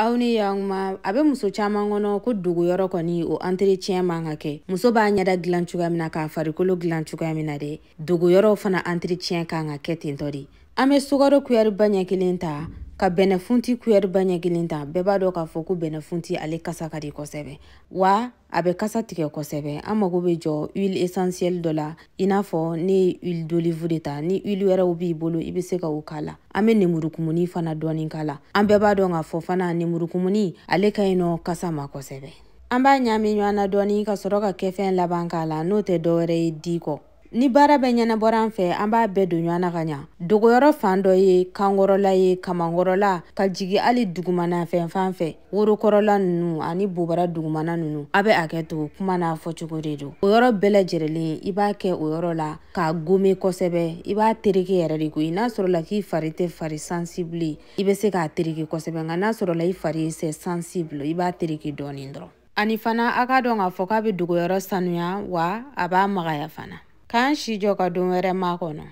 aw ni yaguma a be muso caaman kɔnɔ ko dogoyɔrɔ kɔni o anteretiɲɛ man ka kɛ muso b'a ɲɛda gilan cogoya min na k'a farikolo gilan cogoya min na dɛ dogoyɔrɔw fana anteretiɲɛ kan ka kɛ tentɔ de an be sugaro kuyɛriba ɲɛ kelen ta ka bɛnɛfunti kuyɛri ba ɲɛ kelen ta bɛɛ b'a dɔn k'a fɔ ko bɛnɛfunti ale kasa ka di kosɛbɛ wa a bɛ kasa tigɛ kosɛbɛ an mago bɛ jɔ huile essentielle dɔ la i n'a fɔ ne ye huile d'olive de ta ni huile wɛrɛw b'i bolo i be se ka o k'a la an be nemurukumuni fana dɔɔni k'a la an bɛɛ b'a dɔn k'a fɔ fana nemurukumuni ale ka ɲi nɔ kasa ma kosɛbɛ an b'a ɲaami ɲɔgɔn na dɔɔni ka sɔrɔ ka kɛfɛn laban k'a la n'o tɛ dɔwɛrɛ ye di kɔ ni baara bɛ ɲɛnabɔra an fɛ an b'a bɛɛ don ɲɔgɔn na ka ɲa dogoyɔrɔ fan dɔ ye kankɔrɔla ye kamankɔrɔla ka jigi hali dugumanafɛn fan fɛ worokɔrɔla nunu ani bobara dugumana nunu a bɛ hakɛ to kuma n'a fɔcogo de don o yɔrɔ bɛɛ lajɛrɛlen i b'a kɛ o yɔrɔ la k'a gome kosɛbɛ i b'a tereke yɛrɛ de koyi n'a sɔrɔ la k'i fari tɛ fari sansible i bɛ se k'a tereke kosɛbɛ nka n'a sɔrɔ la i fari ye sɛ sansible i b'a tereke dɔɔnin dɔrɔn ani fana a ka dɔn k'a fɔ k'a bɛ dogoyɔrɔ sanuya wa a b'a magaya fana kan si jɔ ka don wɛrɛ makɔnɔ